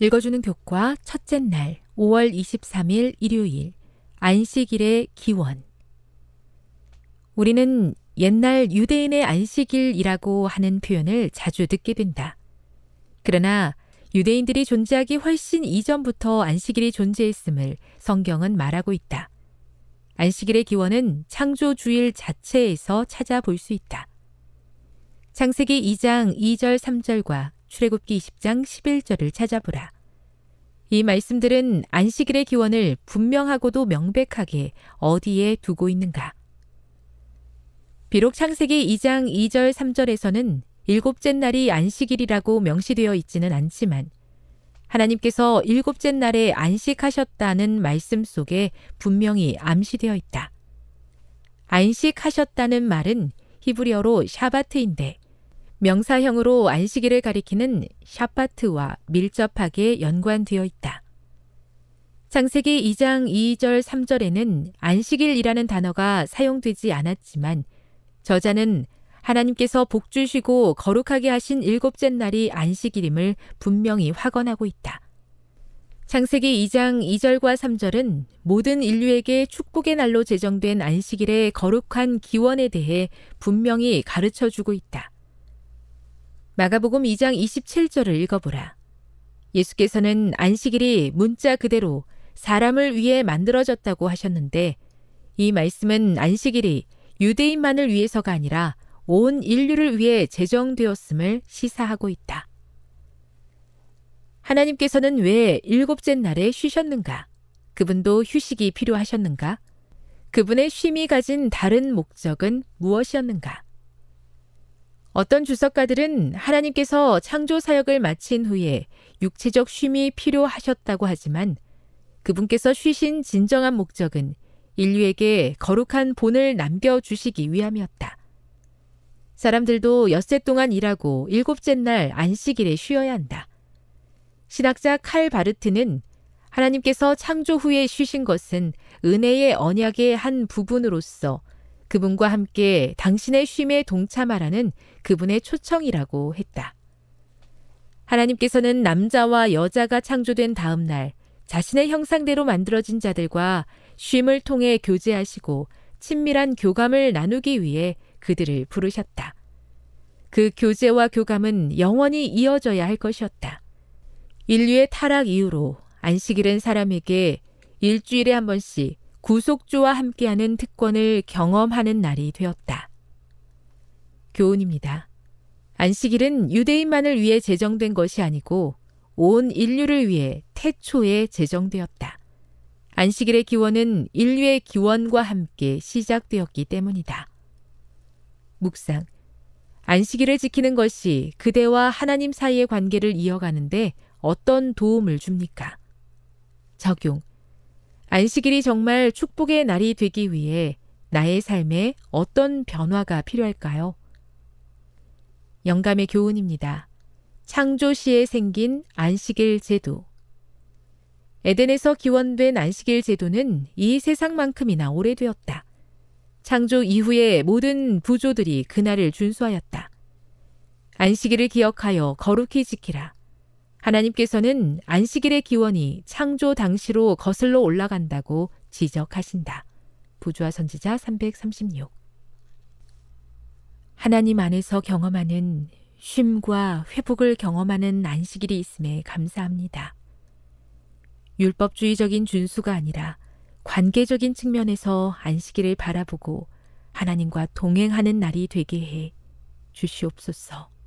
읽어주는 교과 첫째 날 5월 23일 일요일 안식일의 기원 우리는 옛날 유대인의 안식일이라고 하는 표현을 자주 듣게 된다. 그러나 유대인들이 존재하기 훨씬 이전부터 안식일이 존재했음을 성경은 말하고 있다. 안식일의 기원은 창조주일 자체에서 찾아볼 수 있다. 창세기 2장 2절 3절과 출애굽기 20장 11절을 찾아보라. 이 말씀들은 안식일의 기원을 분명하고도 명백하게 어디에 두고 있는가? 비록 창세기 2장 2절 3절에서는 일곱째 날이 안식일이라고 명시되어 있지는 않지만 하나님께서 일곱째 날에 안식하셨다는 말씀 속에 분명히 암시되어 있다. 안식하셨다는 말은 히브리어로 샤바트인데 명사형으로 안식일을 가리키는 샤파트와 밀접하게 연관되어 있다. 창세기 2장 2절 3절에는 안식일이라는 단어가 사용되지 않았지만 저자는 하나님께서 복 주시고 거룩하게 하신 일곱째 날이 안식일임을 분명히 확언하고 있다. 창세기 2장 2절과 3절은 모든 인류에게 축복의 날로 제정된 안식일의 거룩한 기원에 대해 분명히 가르쳐 주고 있다. 마가복음 2장 27절을 읽어보라. 예수께서는 안식일이 문자 그대로 사람을 위해 만들어졌다고 하셨는데 이 말씀은 안식일이 유대인만을 위해서가 아니라 온 인류를 위해 제정되었음을 시사하고 있다. 하나님께서는 왜 일곱째 날에 쉬셨는가? 그분도 휴식이 필요하셨는가? 그분의 쉼이 가진 다른 목적은 무엇이었는가? 어떤 주석가들은 하나님께서 창조 사역을 마친 후에 육체적 쉼이 필요하셨다고 하지만 그분께서 쉬신 진정한 목적은 인류에게 거룩한 본을 남겨주시기 위함이었다. 사람들도 엿새 동안 일하고 일곱째 날 안식일에 쉬어야 한다. 신학자 칼 바르트는 하나님께서 창조 후에 쉬신 것은 은혜의 언약의 한 부분으로서 그분과 함께 당신의 쉼에 동참하라는 그분의 초청이라고 했다. 하나님께서는 남자와 여자가 창조된 다음 날 자신의 형상대로 만들어진 자들과 쉼을 통해 교제하시고 친밀한 교감을 나누기 위해 그들을 부르셨다. 그 교제와 교감은 영원히 이어져야 할 것이었다. 인류의 타락 이후로 안식일은 사람에게 일주일에 한 번씩 구속주와 함께하는 특권을 경험하는 날이 되었다. 교훈입니다. 안식일은 유대인만을 위해 제정된 것이 아니고 온 인류를 위해 태초에 제정되었다. 안식일의 기원은 인류의 기원과 함께 시작되었기 때문이다. 묵상. 안식일을 지키는 것이 그대와 하나님 사이의 관계를 이어가는데 어떤 도움을 줍니까? 적용. 안식일이 정말 축복의 날이 되기 위해 나의 삶에 어떤 변화가 필요할까요? 영감의 교훈입니다. 창조시에 생긴 안식일 제도. 에덴에서 기원된 안식일 제도는 이 세상만큼이나 오래되었다. 창조 이후의 모든 부조들이 그날을 준수하였다. 안식일을 기억하여 거룩히 지키라. 하나님께서는 안식일의 기원이 창조 당시로 거슬러 올라간다고 지적하신다. 부조화 선지자 336. 하나님 안에서 경험하는 쉼과 회복을 경험하는 안식일이 있음에 감사합니다. 율법주의적인 준수가 아니라 관계적인 측면에서 안식일을 바라보고 하나님과 동행하는 날이 되게 해 주시옵소서.